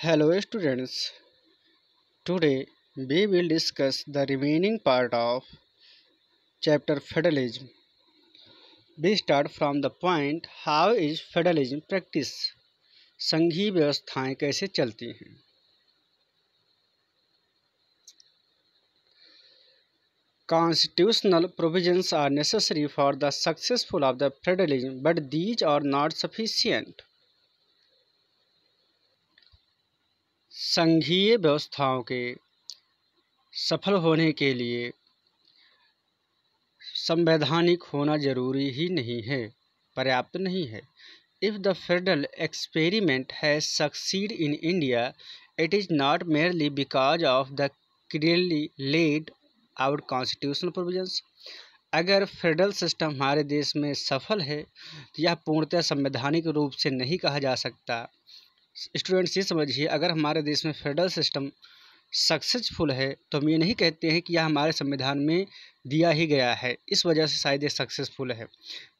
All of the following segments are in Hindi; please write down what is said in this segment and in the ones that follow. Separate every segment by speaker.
Speaker 1: Hello students, today we will discuss the remaining part of chapter Federalism. We start from the point how is federalism practice? संघीय व्यवस्थाएं कैसे चलती हैं Constitutional provisions are necessary for the successful of the federalism, but these are not sufficient. संघीय व्यवस्थाओं के सफल होने के लिए संवैधानिक होना जरूरी ही नहीं है पर्याप्त नहीं है if the federal experiment has succeed in India it is not merely because of the clearly laid out constitutional provisions अगर फेडरल सिस्टम हमारे देश में सफल है तो यह पूर्णतः संवैधानिक रूप से नहीं कहा जा सकता स्टूडेंट्स ये समझिए अगर हमारे देश में फेडरल सिस्टम सक्सेसफुल है तो हम ये नहीं कहते हैं कि यह हमारे संविधान में दिया ही गया है इस वजह से शायद ये सक्सेसफुल है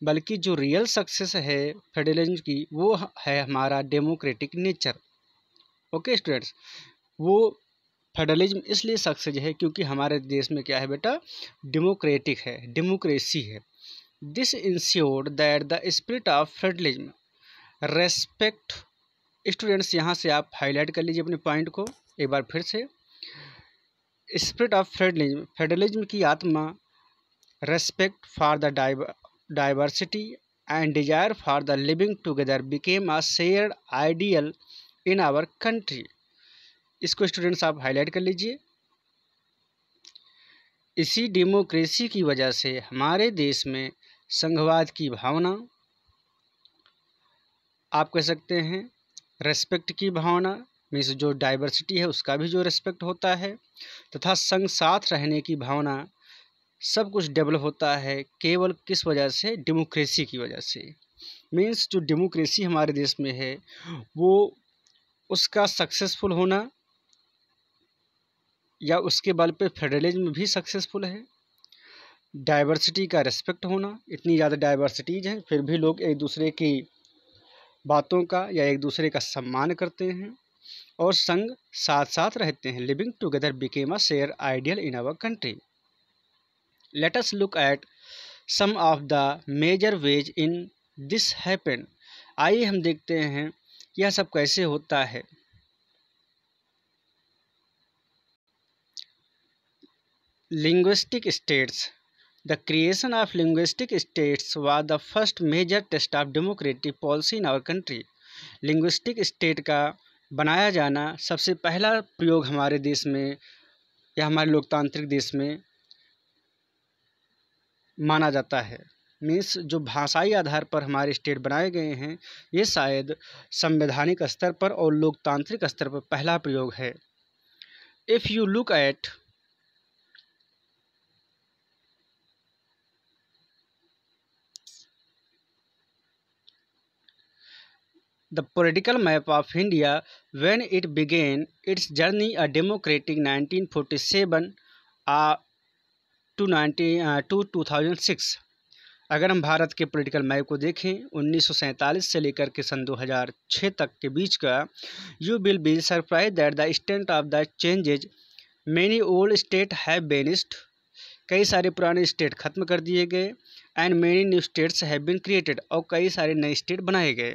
Speaker 1: बल्कि जो रियल सक्सेस है फेडरलिज्म की वो है हमारा डेमोक्रेटिक नेचर ओके स्टूडेंट्स वो फेडरलिज्म इसलिए सक्सेस है क्योंकि हमारे देश में क्या है बेटा डेमोक्रेटिक है डेमोक्रेसी है this ensured that the spirit of federalism respect students यहाँ से आप हाईलाइट कर लीजिए अपने पॉइंट को एक बार फिर से स्प्रिट ऑफ फेडरलिज्म फेडरलिज्म की आत्मा respect for the diversity and desire for the living together became a shared ideal in our country इसको स्टूडेंट्स आप हाईलाइट कर लीजिए इसी डेमोक्रेसी की वजह से हमारे देश में संघवाद की भावना आप कह सकते हैं रेस्पेक्ट की भावना मीन्स जो डाइवर्सिटी है उसका भी जो रेस्पेक्ट होता है तथा संग साथ रहने की भावना सब कुछ डेवलप होता है केवल किस वजह से डेमोक्रेसी की वजह से मीन्स जो डेमोक्रेसी हमारे देश में है वो उसका सक्सेसफुल होना या उसके बल पे फेडरलिज्म भी सक्सेसफुल है डाइवर्सिटी का रेस्पेक्ट होना इतनी ज़्यादा डाइवर्सिटीज़ हैं फिर भी लोग एक दूसरे की बातों का या एक दूसरे का सम्मान करते हैं और संग साथ साथ रहते हैं living together became a share ideal in our country let's look at some of the major ways in this happen आइए हम देखते हैं यह सब कैसे होता है linguistic states the creation of linguistic states was the first major test of democratic policy in our country linguistic state का बनाया जाना सबसे पहला प्रयोग हमारे देश में या हमारे लोकतांत्रिक देश में माना जाता है मीन्स जो भाषाई आधार पर हमारे स्टेट बनाए गए हैं ये शायद संवैधानिक स्तर पर और लोकतांत्रिक स्तर पर पहला प्रयोग है if you look at the of India when it began its journey a democratic nineteen forty seven uh to to to two thousand six अगर हम भारत के पॉलिटिकल मैप को देखें उन्नीस सौ सैंतालीस से लेकर के सन दो हज़ार छः तक के बीच का you will be surprise that the extent of the changes many old state have vanished कई सारे पुराने स्टेट खत्म कर दिए गए and many new states have been created और कई सारे नए स्टेट बनाए गए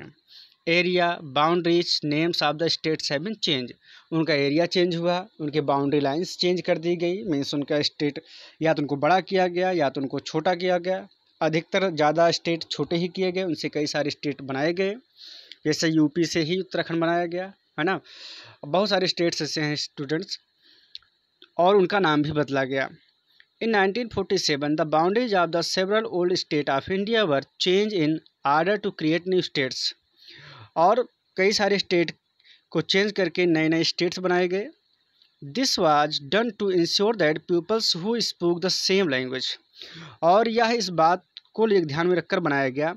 Speaker 1: area boundaries names of the states have been change उनका एरिया चेंज हुआ उनके बाउंड्री लाइंस चेंज कर दी गई मीन्स उनका स्टेट या तो उनको बड़ा किया गया या तो उनको छोटा किया गया अधिकतर ज़्यादा स्टेट छोटे ही किए गए उनसे कई सारे स्टेट बनाए गए जैसे यूपी से ही उत्तराखंड बनाया गया है ना बहुत सारे स्टेट्स ऐसे हैं स्टूडेंट्स और उनका नाम भी बदला गया in 1947 the boundaries of the several old state of India were change in order to create new states और कई सारे स्टेट को चेंज करके नए नए स्टेट्स बनाए गए this was done to ensure that peoples who spoke the same language और यह इस बात को एक ध्यान में रखकर बनाया गया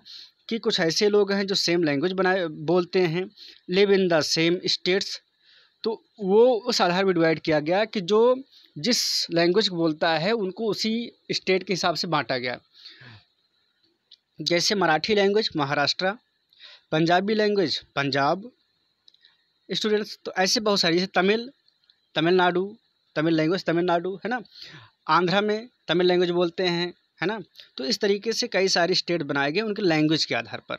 Speaker 1: कि कुछ ऐसे लोग हैं जो सेम लैंग्वेज बनाए बोलते हैं live in the same states तो वो उस आधार पर डिवाइड किया गया कि जो जिस लैंग्वेज को बोलता है उनको उसी स्टेट के हिसाब से बांटा गया जैसे Marathi language Maharashtra Punjabi language Punjab students तो ऐसे बहुत सारी जैसे तमिल तमिलनाडु तमिल लैंग्वेज तमिलनाडु है ना आंध्रा में तमिल लैंग्वेज बोलते हैं है ना तो इस तरीके से कई सारे स्टेट बनाए गए उनके लैंग्वेज के आधार पर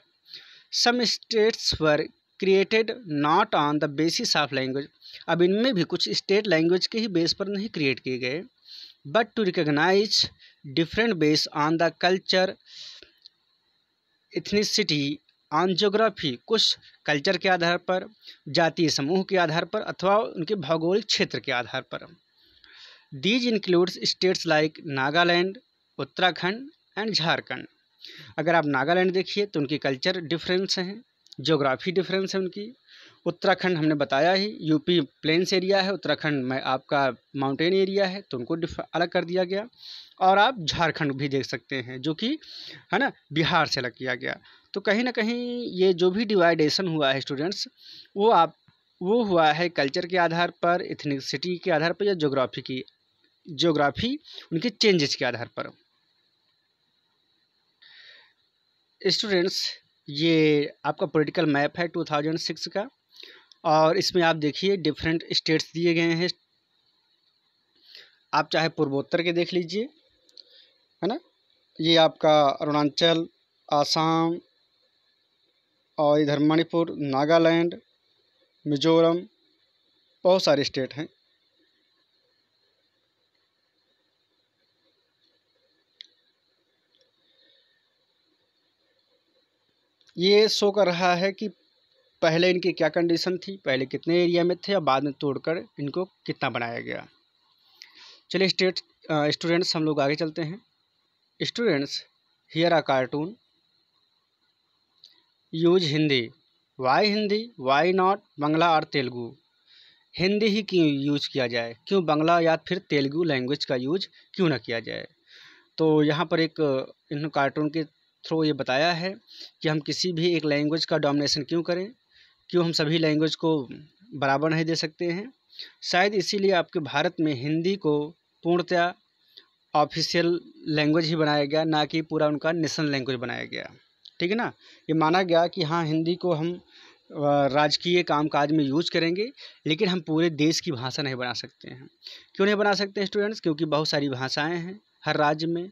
Speaker 1: some states were created not on the basis of language अब इनमें भी कुछ स्टेट लैंग्वेज के ही बेस पर नहीं क्रिएट किए गए but to recognize different base on the culture ethnicity and geography कुछ कल्चर के आधार पर जातीय समूह के आधार पर अथवा उनके भौगोलिक क्षेत्र के आधार पर these includes states like Nagaland Uttarakhand and Jharkhand अगर आप नागालैंड देखिए तो उनकी कल्चर डिफरेंस हैं जोग्राफी डिफरेंस है उनकी उत्तराखंड हमने बताया ही यूपी प्लेन्स एरिया है उत्तराखंड में आपका माउंटेन एरिया है तो उनको अलग कर दिया गया और आप झारखंड भी देख सकते हैं जो कि है ना बिहार से अलग किया गया तो कहीं ना कहीं ये जो भी डिवाइडेशन हुआ है स्टूडेंट्स वो आप वो हुआ है कल्चर के आधार पर इथनिकसिटी के आधार पर या जोग्राफी की जोग्राफी उनके चेंजेस के आधार पर स्टूडेंट्स ये आपका पॉलिटिकल मैप है 2006 का और इसमें आप देखिए डिफरेंट स्टेट्स दिए गए हैं आप चाहे पूर्वोत्तर के देख लीजिए है ना ये आपका अरुणाचल आसाम और इधर मणिपुर नागालैंड मिज़ोरम बहुत सारे स्टेट हैं ये शो कर रहा है कि पहले इनकी क्या कंडीशन थी पहले कितने एरिया में थे और बाद में तोड़कर इनको कितना बनाया गया चलिए स्टेट स्टूडेंट्स हम लोग आगे चलते हैं students here a cartoon use Hindi why Hindi why not Bangla और तेलुगु हिंदी ही क्यों यूज किया जाए क्यों बंगला या फिर तेलुगु लैंग्वेज का यूज क्यों ना किया जाए तो यहाँ पर एक इन्होंने कार्टून के थ्रू ये बताया है कि हम किसी भी एक लैंग्वेज का डोमिनेशन क्यों करें क्यों हम सभी लैंग्वेज को बराबर नहीं दे सकते हैं शायद इसीलिए आपके भारत में हिंदी को पूर्णतया ऑफिशियल लैंग्वेज ही बनाया गया ना कि पूरा उनका नेशनल लैंग्वेज बनाया गया ठीक है ना ये माना गया कि हाँ हिंदी को हम राजकीय काम काज में यूज करेंगे लेकिन हम पूरे देश की भाषा नहीं बना सकते हैं क्यों नहीं बना सकते हैं स्टूडेंट्स क्योंकि बहुत सारी भाषाएं हैं हर राज्य में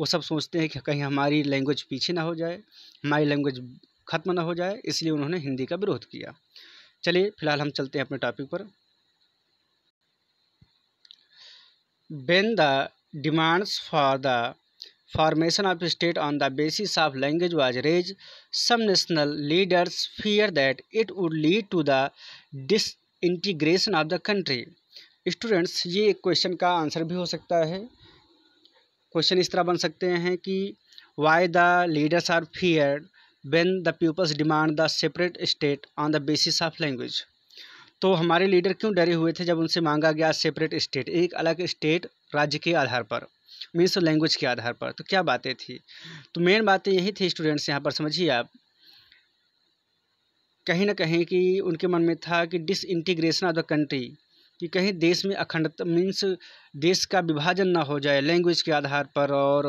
Speaker 1: वो सब सोचते हैं कि कहीं हमारी लैंग्वेज पीछे ना हो जाए हमारी लैंग्वेज ख़त्म ना हो जाए इसलिए उन्होंने हिंदी का विरोध किया चलिए फिलहाल हम चलते हैं अपने टॉपिक पर when the demands for the of state on the basis of language was raise some national leaders fear that it would lead to the disintegration of the country students ये एक क्वेश्चन का आंसर भी हो सकता है क्वेश्चन इस तरह बन सकते हैं कि why the leaders are fear when the peoples demand the separate state on the basis of language तो हमारे लीडर क्यों डरे हुए थे जब उनसे मांगा गया सेपरेट स्टेट एक अलग स्टेट राज्य के आधार पर मीन्स लैंग्वेज के आधार पर तो क्या बातें थी तो मेन बातें यही थी स्टूडेंट्स यहाँ पर समझिए आप कहीं ना कहीं कि उनके मन में था कि disintegration of the country कि कहीं देश में अखंडता मीन्स देश का विभाजन ना हो जाए लैंग्वेज के आधार पर और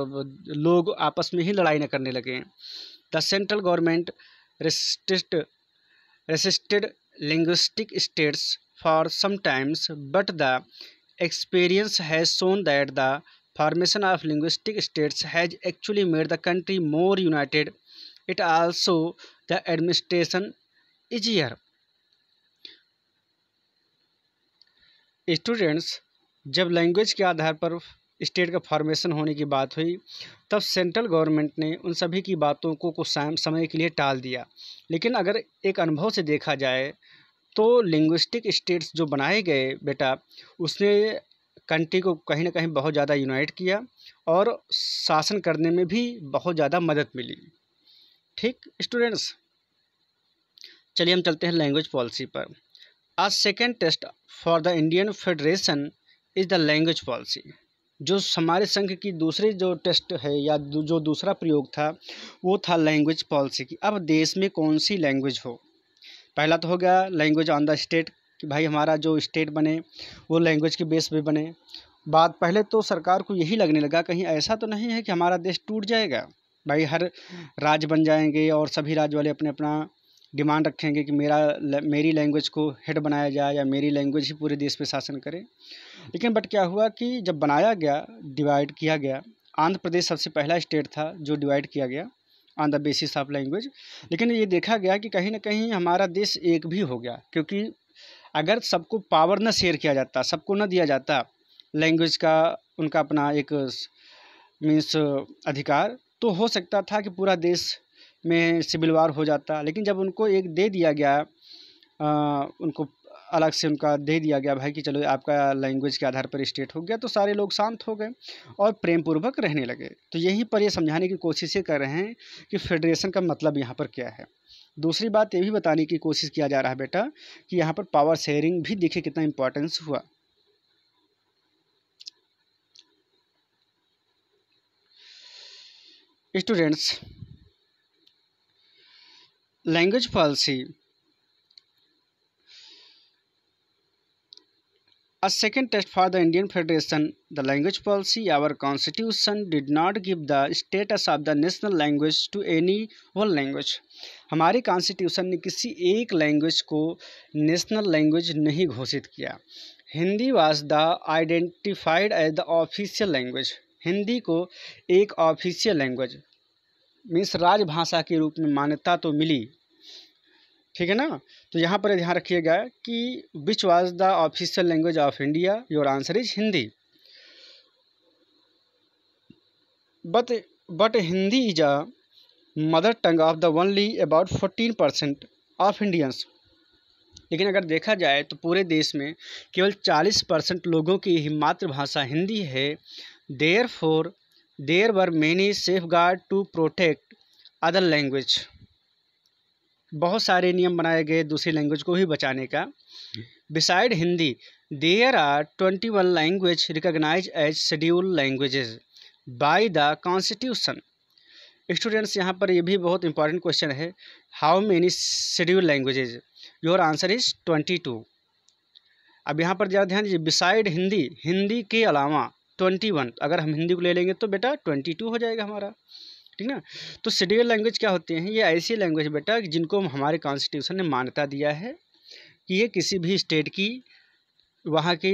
Speaker 1: लोग आपस में ही लड़ाई ना करने लगें the central government resist resisted linguistic states for sometimes but the experience has shown that the formation of linguistic states has actually made the country more united it also the administration easier students जब लैंग्वेज के आधार पर स्टेट का फॉर्मेशन होने की बात हुई तब सेंट्रल गवर्नमेंट ने उन सभी की बातों को कुछ समय के लिए टाल दिया लेकिन अगर एक अनुभव से देखा जाए तो लिंग्विस्टिक स्टेट्स जो बनाए गए बेटा उसने कंट्री को कहीं ना कहीं बहुत ज़्यादा यूनाइट किया और शासन करने में भी बहुत ज़्यादा मदद मिली ठीक स्टूडेंट्स चलिए हम चलते हैं लैंग्वेज पॉलिसी पर आज second test for the Indian federation is the language policy जो हमारे संघ की दूसरी जो टेस्ट है या जो दूसरा प्रयोग था वो था लैंग्वेज पॉलिसी की अब देश में कौन सी लैंग्वेज हो पहला तो हो गया लैंग्वेज ऑन द स्टेट कि भाई हमारा जो स्टेट बने वो लैंग्वेज के बेस पे बने बात पहले तो सरकार को यही लगने लगा कहीं ऐसा तो नहीं है कि हमारा देश टूट जाएगा भाई हर राज्य बन जाएंगे और सभी राज्य वाले अपने अपना डिमांड रखेंगे कि मेरा मेरी लैंग्वेज को हेड बनाया जाए या मेरी लैंग्वेज ही पूरे देश पे शासन करे लेकिन बट क्या हुआ कि जब बनाया गया डिवाइड किया गया आंध्र प्रदेश सबसे पहला स्टेट था जो डिवाइड किया गया on the basis of language लेकिन ये देखा गया कि कहीं ना कहीं हमारा देश एक भी हो गया क्योंकि अगर सबको पावर ना शेयर किया जाता सबको ना दिया जाता लैंग्वेज का उनका अपना एक मीन्स अधिकार तो हो सकता था कि पूरा देश में सिविल वार हो जाता लेकिन जब उनको एक दे दिया गया आ, उनको अलग से उनका दे दिया गया भाई कि चलो आपका लैंग्वेज के आधार पर स्टेट हो गया तो सारे लोग शांत हो गए और प्रेम पूर्वक रहने लगे तो यहीं पर ये समझाने की कोशिशें कर रहे हैं कि फेडरेशन का मतलब यहाँ पर क्या है दूसरी बात ये भी बताने की कोशिश किया जा रहा है बेटा कि यहाँ पर पावर शेयरिंग भी देखे कितना इम्पोर्टेंस हुआ students language policy a second test for the Indian federation the language policy our constitution did not give the status of the national language to any one language हमारे कॉन्स्टिट्यूशन ने किसी एक लैंग्वेज को नेशनल लैंग्वेज नहीं घोषित किया Hindi was the identified as the official language Hindi को एक ऑफिशियल लैंग्वेज मीन्स राजभाषा के रूप में मान्यता तो मिली ठीक है ना तो यहाँ पर ध्यान रखिएगा कि which was the official language of India your answer is Hindi but but Hindi is a mother tongue of the only about fourteen percent of Indians लेकिन अगर देखा जाए तो पूरे देश में केवल चालीस परसेंट लोगों की ही मातृभाषा हिंदी है therefore there were many safeguard to protect other language बहुत सारे नियम बनाए गए दूसरी लैंग्वेज को ही बचाने का beside Hindi there are twenty one language recognize as schedule language by the constitution students यहाँ पर ये भी बहुत इंपॉर्टेंट क्वेश्चन है how many schedule languages your answer is twenty two अब यहाँ पर ज़्यादा ध्यान दीजिए बिसाइड हिंदी हिंदी के अलावा ट्वेंटी वन अगर हम हिंदी को ले लेंगे तो बेटा ट्वेंटी टू हो जाएगा हमारा ठीक ना तो शेड्यूल लैंग्वेज क्या होती हैं ये ऐसी लैंग्वेज बेटा जिनको हमारे कॉन्स्टिट्यूशन ने मान्यता दिया है कि ये किसी भी स्टेट की वहाँ की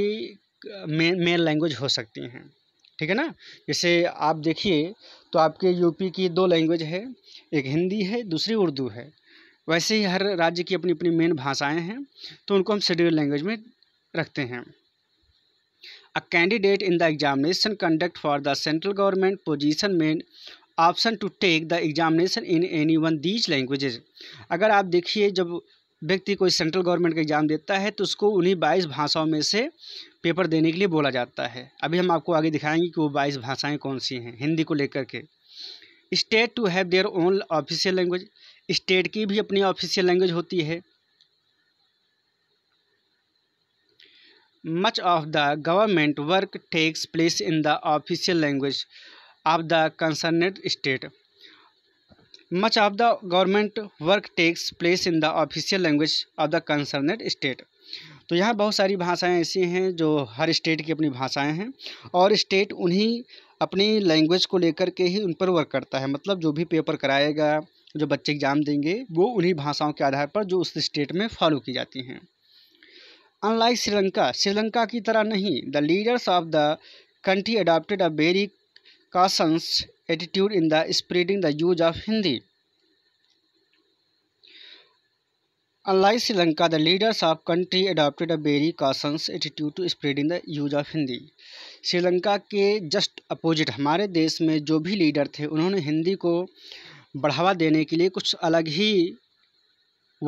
Speaker 1: मेन लैंग्वेज हो सकती हैं ठीक है ना जैसे आप देखिए तो आपके यूपी की दो लैंग्वेज है एक हिंदी है दूसरी उर्दू है वैसे ही हर राज्य की अपनी अपनी मेन भाषाएं हैं तो उनको हम शेड्यूल लैंग्वेज में रखते हैं a candidate in the examination conduct for the central government position में option to take the examination in any one these languages अगर आप देखिए जब व्यक्ति कोई सेंट्रल गवर्नमेंट का एग्ज़ाम देता है तो उसको उन्हीं बाईस भाषाओं में से पेपर देने के लिए बोला जाता है अभी हम आपको आगे दिखाएंगे कि वो बाईस भाषाएँ कौन सी हैं हिंदी को लेकर के state to have their own official language state की भी अपनी ऑफिशियल लैंग्वेज होती है much of the government work takes place in the official language of the concerned state much of the government work takes place in the official language of the concerned state तो यहाँ बहुत सारी भाषाएं ऐसी हैं जो हर स्टेट की अपनी भाषाएं हैं और स्टेट उन्हीं अपनी लैंग्वेज को लेकर के ही उन पर वर्क करता है मतलब जो भी पेपर कराएगा जो बच्चे एग्ज़ाम देंगे वो उन्हीं भाषाओं के आधार पर जो उस स्टेट में फॉलो की जाती हैं अनलाइक श्रीलंका श्रीलंका की तरह नहीं the leaders of the country adopted a very cautious attitude in the spreading the use of Hindi. Unlike Sri Lanka, the leaders of country adopted a very cautious attitude to spreading the use of Hindi Sri Lanka के जस्ट अपोजिट हमारे देश में जो भी लीडर थे उन्होंने हिंदी को बढ़ावा देने के लिए कुछ अलग ही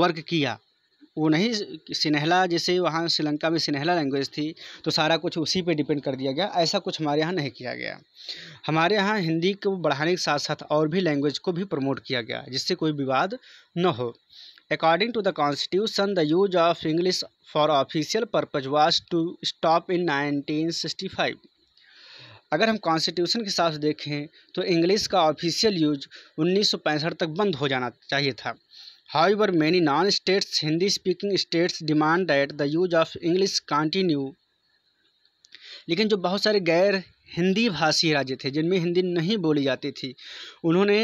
Speaker 1: वर्क किया वो नहीं सिनेहला जैसे वहाँ श्रीलंका में सिनेहला लैंग्वेज थी तो सारा कुछ उसी पे डिपेंड कर दिया गया ऐसा कुछ हमारे यहाँ नहीं किया गया हमारे यहाँ हिंदी को बढ़ाने के साथ साथ और भी लैंग्वेज को भी प्रमोट किया गया जिससे कोई विवाद न हो according to the constitution the use of English for official purpose was to stop in nineteen अगर हम कॉन्स्टिट्यूशन के हिसाब से देखें तो इंग्लिश का ऑफिशियल यूज 1965 तक बंद हो जाना चाहिए था However, many non-states Hindi-speaking states demand that the use of English continue. लेकिन जो बहुत सारे गैर हिंदी भाषी राज्य थे जिनमें हिंदी नहीं बोली जाती थी उन्होंने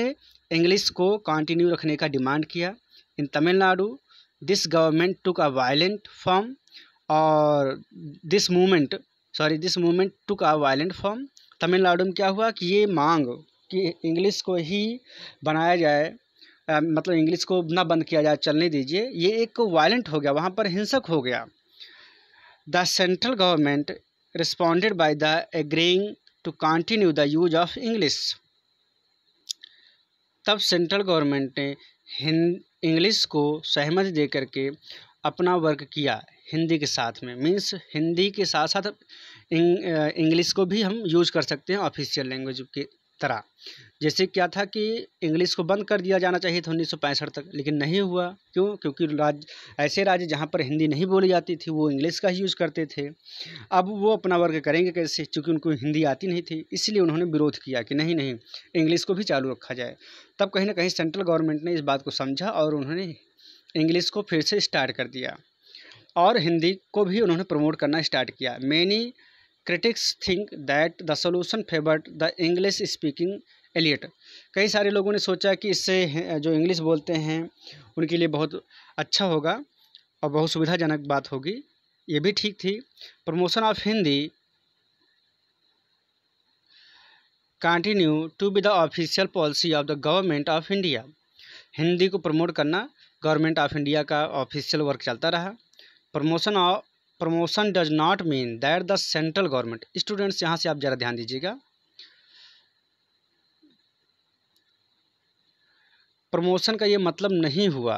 Speaker 1: इंग्लिश को कंटिन्यू रखने का डिमांड किया in Tamil Nadu this government took a violent form और this movement sorry this movement took a violent form Tamil Nadu में क्या हुआ कि ये मांग कि इंग्लिश को ही बनाया जाए मतलब इंग्लिश को ना बंद किया जाए चलने दीजिए ये एक वायलेंट हो गया वहाँ पर हिंसक हो गया the central government responded by the agreeing to continue the use of English तब सेंट्रल गवर्नमेंट ने हिंद इंग्लिश को सहमति दे करके अपना वर्क किया हिंदी के साथ में मीन्स हिंदी के साथ साथ इंग्लिश को भी हम यूज़ कर सकते हैं ऑफिशियल लैंग्वेज के तरह जैसे क्या था कि इंग्लिश को बंद कर दिया जाना चाहिए था उन्नीस सौ पैंसठ तक लेकिन नहीं हुआ क्यों क्योंकि राज्य ऐसे राज्य जहाँ पर हिंदी नहीं बोली जाती थी वो इंग्लिश का ही यूज़ करते थे अब वो अपना वर्ग करेंगे कैसे चूँकि उनको हिंदी आती नहीं थी इसलिए उन्होंने विरोध किया कि नहीं नहीं इंग्लिश को भी चालू रखा जाए तब कहीं ना कहीं सेंट्रल गवर्नमेंट ने इस बात को समझा और उन्होंने इंग्लिश को फिर से स्टार्ट कर दिया और हिंदी को भी उन्होंने प्रमोट करना स्टार्ट किया many critics think that the solution favoured the English speaking elite कई सारे लोगों ने सोचा कि इससे जो इंग्लिश बोलते हैं उनके लिए बहुत अच्छा होगा और बहुत सुविधाजनक बात होगी ये भी ठीक थी promotion of Hindi continue to be the official policy of the government of India Hindi को प्रमोट करना गवर्नमेंट ऑफ इंडिया का ऑफिशियल वर्क चलता रहा promotion of promotion does not mean that the central government students यहाँ से आप ज़रा ध्यान दीजिएगा प्रमोशन का ये मतलब नहीं हुआ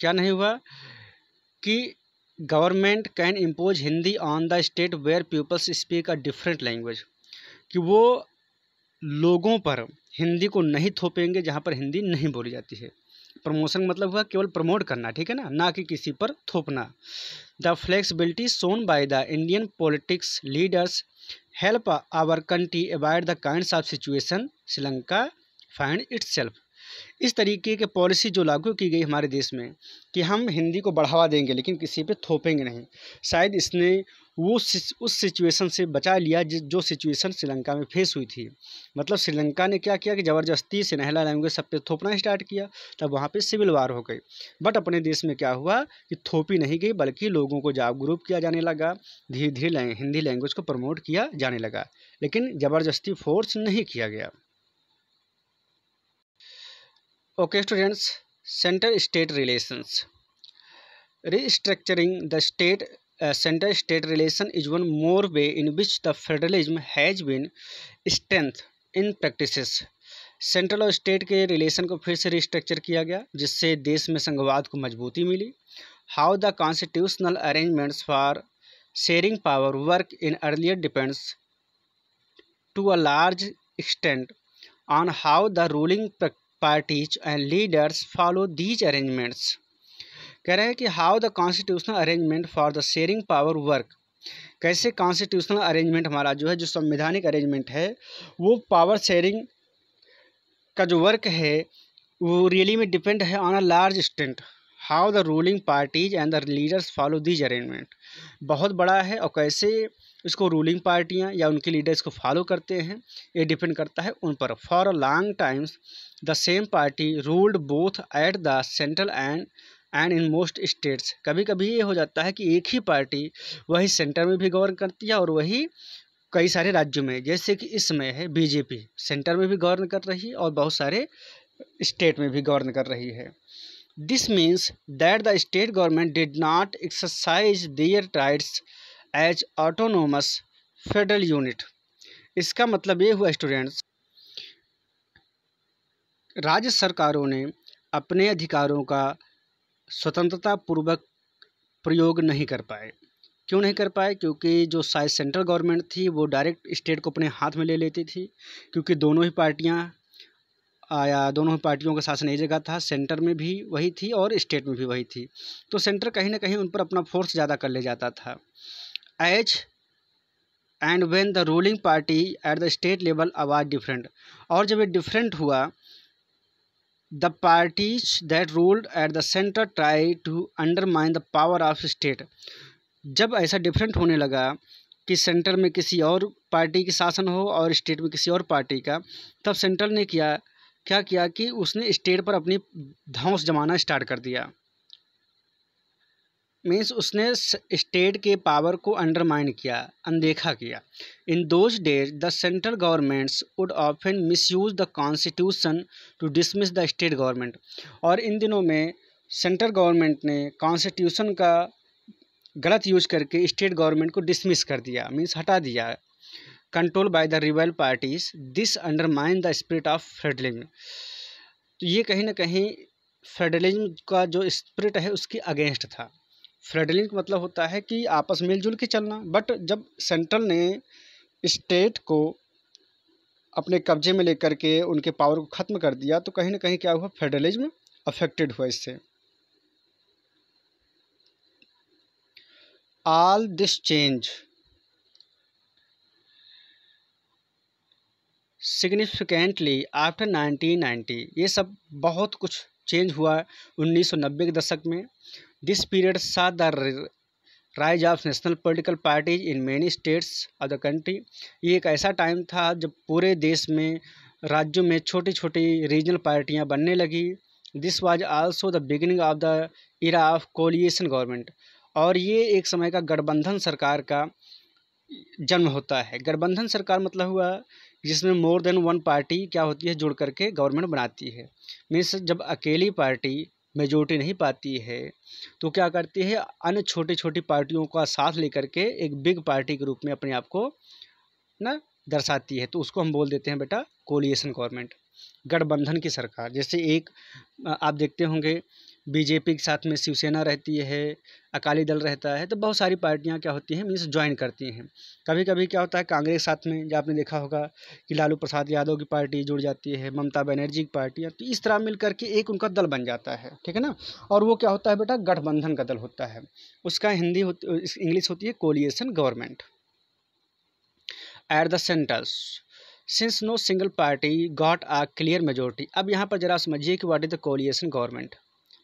Speaker 1: क्या नहीं हुआ कि government can impose Hindi on the state where peoples speak a different language कि वो लोगों पर हिंदी को नहीं थोपेंगे जहाँ पर हिंदी नहीं बोली जाती है प्रमोशन मतलब हुआ केवल प्रमोट करना ठीक है ना ना कि किसी पर थोपना the flexibility shown by the Indian politics leaders help our country avoid the kind of situation Sri Lanka find its इस तरीके के पॉलिसी जो लागू की गई हमारे देश में कि हम हिंदी को बढ़ावा देंगे लेकिन किसी पे थोपेंगे नहीं शायद इसने वो उस सिचुएशन से बचा लिया जो सिचुएशन श्रीलंका में फेस हुई थी मतलब श्रीलंका ने क्या किया कि ज़बरदस्ती से नहला लैंग्वेज सब पे थोपना स्टार्ट किया तब वहाँ पे सिविल वार हो गई बट अपने देश में क्या हुआ कि थोपी नहीं गई बल्कि लोगों को जागरूक किया जाने लगा धीरे धीरे हिंदी लैंग्वेज को प्रमोट किया जाने लगा लेकिन ज़बरदस्ती फोर्स नहीं किया गया okay students centre state relations restructuring the state central state relation is one more way in which the federalism has been strength in practices central और स्टेट के रिलेशन को फिर से रिस्ट्रक्चर किया गया जिससे देश में संघवाद को मजबूती मिली how the constitutional arrangements for sharing power work in earlier depends to a large extent on how the ruling parties and leaders follow these arrangements कह रहे हैं कि how the constitutional arrangement for the sharing power work कैसे कॉन्स्टिट्यूशनल अरेंजमेंट हमारा जो है जो संवैधानिक अरेंजमेंट है वो पावर शेयरिंग का जो वर्क है वो रियली में डिपेंड है on a large extent how the ruling parties and the leaders follow these arrangement बहुत बड़ा है और कैसे इसको रूलिंग पार्टियाँ या उनके लीडर्स को फॉलो करते हैं ये डिपेंड करता है उन पर for a long times the same party ruled both at the central and and in most states कभी कभी ये हो जाता है कि एक ही पार्टी वही सेंटर में भी गवर्न करती है और वही कई सारे राज्यों में जैसे कि इसमें है बीजेपी सेंटर में भी गवर्न कर रही है और बहुत सारे स्टेट में भी गवर्न कर रही है this means that the state government did not exercise their rights as autonomous federal unit इसका मतलब ये हुआ स्टूडेंट्स राज्य सरकारों ने अपने अधिकारों का स्वतंत्रता पूर्वक प्रयोग नहीं कर पाए क्यों नहीं कर पाए क्योंकि जो शायद सेंट्रल गवर्नमेंट थी वो डायरेक्ट स्टेट को अपने हाथ में ले लेती थी क्योंकि दोनों ही पार्टियाँ या दोनों ही पार्टियों का शासन एक जगह था सेंटर में भी वही थी और स्टेट में भी वही थी तो सेंटर कहीं ना कहीं उन पर अपना फोर्स ज़्यादा कर ले जाता था as and when the ruling party at the state level was different और जब ये डिफरेंट हुआ the parties that ruled at the center to undermine the power of state जब ऐसा डिफरेंट होने लगा कि सेंटर में किसी और पार्टी की शासन हो और स्टेट में किसी और पार्टी का तब सेंट्रल ने किया क्या किया कि उसने स्टेट पर अपनी धौंस जमाना स्टार्ट कर दिया मीन्स उसने स्टेट के पावर को अंडरमाइन किया अनदेखा किया in those days the central governments would often misuse the constitution to dismiss the state government और इन दिनों में सेंट्रल गवर्नमेंट ने कॉन्स्टिट्यूशन का गलत यूज करके स्टेट गवर्नमेंट को डिसमिस कर दिया मीन्स हटा दिया कंट्रोल बाय द रिबल parties this undermine the spirit of federalism तो ये कहीं ना कहीं फेडरलिज्म का जो स्पिरिट है उसके अगेंस्ट था फेडरलिंग का मतलब होता है कि आपस मिलजुल के चलना बट जब सेंट्रल ने स्टेट को अपने कब्जे में लेकर के उनके पावर को ख़त्म कर दिया तो कहीं ना कहीं क्या हुआ फेडरलिज्म अफेक्टेड हुआ इससे all this change significantly after 1990 ये सब बहुत कुछ चेंज हुआ 1990 के दशक में this period saw the rise of national political parties in many states of the country ये एक ऐसा टाइम था जब पूरे देश में राज्यों में छोटी छोटी रीजनल पार्टियाँ बनने लगी this was also the beginning of the era of coalition government और ये एक समय का गठबंधन सरकार का जन्म होता है गठबंधन सरकार मतलब हुआ जिसमें मोर देन वन पार्टी क्या होती है जुड़ करके गवर्नमेंट बनाती है मीन्स जब अकेली पार्टी मेजोरिटी नहीं पाती है तो क्या करती है अन्य छोटी छोटी पार्टियों का साथ लेकर के एक बिग पार्टी के रूप में अपने आप को ना दर्शाती है तो उसको हम बोल देते हैं बेटा कोलिएशन गवर्नमेंट गठबंधन की सरकार जैसे एक आप देखते होंगे बीजेपी के साथ में शिवसेना रहती है अकाली दल रहता है तो बहुत सारी पार्टियाँ क्या होती हैं मीन्स ज्वाइन करती हैं कभी कभी क्या होता है कांग्रेस साथ में जो आपने देखा होगा कि लालू प्रसाद यादव की पार्टी जुड़ जाती है ममता बनर्जी की पार्टी तो इस तरह मिल करके एक उनका दल बन जाता है ठीक है ना और वो क्या होता है बेटा गठबंधन का दल होता है उसका हिंदी होती इंग्लिश होती है coalition government at the centres since no single party got a clear majority अब यहाँ पर जरा समझिए कि what is the coalition government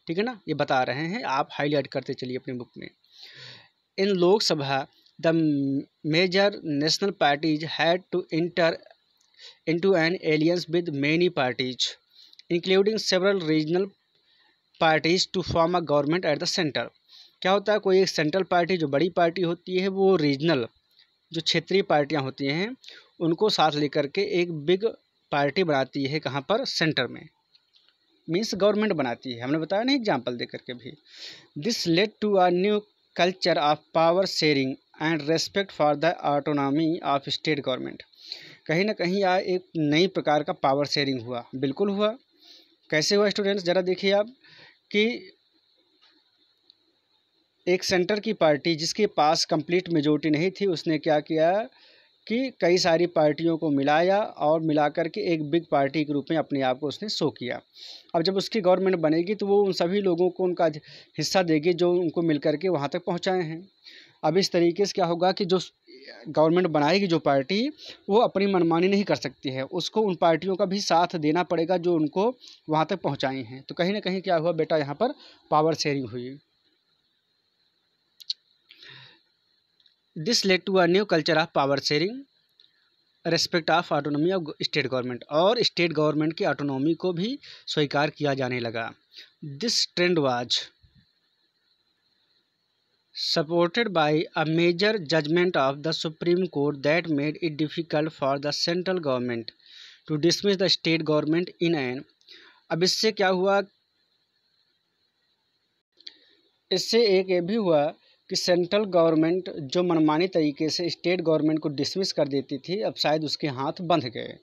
Speaker 1: ठीक है ना ये बता रहे हैं आप हाईलाइट करते चलिए अपनी बुक में इन Lok Sabha the major national parties had to inter into an aliens with many parties including several regional parties to form a government at the centre क्या होता है कोई एक सेंट्रल पार्टी जो बड़ी पार्टी होती है वो रीजनल जो क्षेत्रीय पार्टियां होती हैं उनको साथ लेकर के एक बिग पार्टी बनाती है कहाँ पर सेंटर में मीन्स गवर्नमेंट बनाती है हमने बताया ना एग्जाम्पल दे करके भी this led to a new culture of power sharing and respect for the autonomy of state government कहीं ना कहीं यह एक नई प्रकार का पावर शेयरिंग हुआ बिल्कुल हुआ कैसे हुआ स्टूडेंट्स ज़रा देखिए आप कि एक सेंटर की पार्टी जिसके पास कंप्लीट मेजोरिटी नहीं थी उसने क्या किया कि कई सारी पार्टियों को मिलाया और मिला के एक बिग पार्टी के रूप में अपने आप को उसने शो किया अब जब उसकी गवर्नमेंट बनेगी तो वो उन सभी लोगों को उनका हिस्सा देगी जो उनको मिल के वहाँ तक पहुँचाए हैं अब इस तरीके से क्या होगा कि जो गवर्नमेंट बनाएगी जो पार्टी वो अपनी मनमानी नहीं कर सकती है उसको उन पार्टियों का भी साथ देना पड़ेगा जो उनको वहाँ तक पहुँचाई हैं तो कहीं ना कहीं क्या हुआ बेटा यहाँ पर पावर शेयरिंग हुई this led to a new culture of power sharing respect of autonomy of state government और स्टेट गवर्नमेंट की ऑटोनॉमी को भी स्वीकार किया जाने लगा this trend was supported by a major judgement of the Supreme Court that made it difficult for the central government to dismiss the state government in an अब इससे क्या हुआ इससे एक ये भी हुआ कि सेंट्रल गवर्नमेंट जो मनमानी तरीके से स्टेट गवर्नमेंट को डिसमिस कर देती थी अब शायद उसके हाथ बंध गए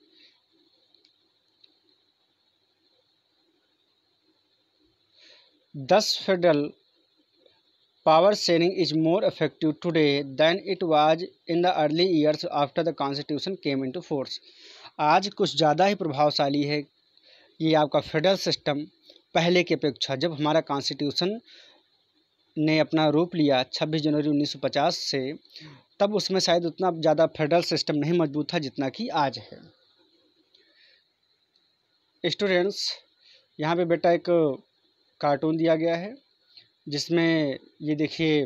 Speaker 1: thus federal power sharing is more effective today than it was in the early years after the constitution came into force आज कुछ ज़्यादा ही प्रभावशाली है ये आपका फेडरल सिस्टम पहले की अपेक्षा जब हमारा कॉन्स्टिट्यूशन ने अपना रूप लिया 26 जनवरी 1950 से तब उसमें शायद उतना ज़्यादा फेडरल सिस्टम नहीं मजबूत था जितना कि आज है स्टूडेंट्स यहाँ पे बेटा एक कार्टून दिया गया है जिसमें ये देखिए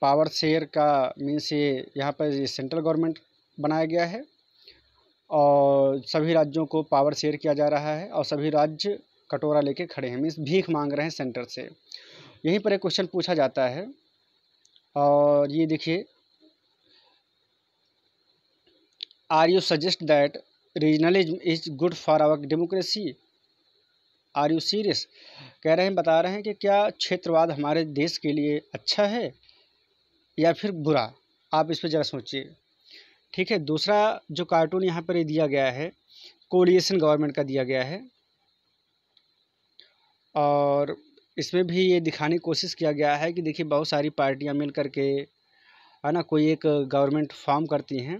Speaker 1: पावर शेयर का मीन्स ये यहाँ पर ये सेंट्रल गवर्नमेंट बनाया गया है और सभी राज्यों को पावर शेयर किया जा रहा है और सभी राज्य कटोरा लेके खड़े हैं मीन्स भीख मांग रहे हैं सेंटर से यहीं पर एक क्वेश्चन पूछा जाता है और ये देखिए are you suggest that regionalism is good for our democracy are you serious कह रहे हैं बता रहे हैं कि क्या क्षेत्रवाद हमारे देश के लिए अच्छा है या फिर बुरा आप इस पर ज़रा सोचिए ठीक है दूसरा जो कार्टून यहाँ पर दिया गया है कोलिएशन गवर्नमेंट का दिया गया है और इसमें भी ये दिखाने की कोशिश किया गया है कि देखिए बहुत सारी पार्टियाँ मिल कर के है ना कोई एक गवर्नमेंट फॉर्म करती हैं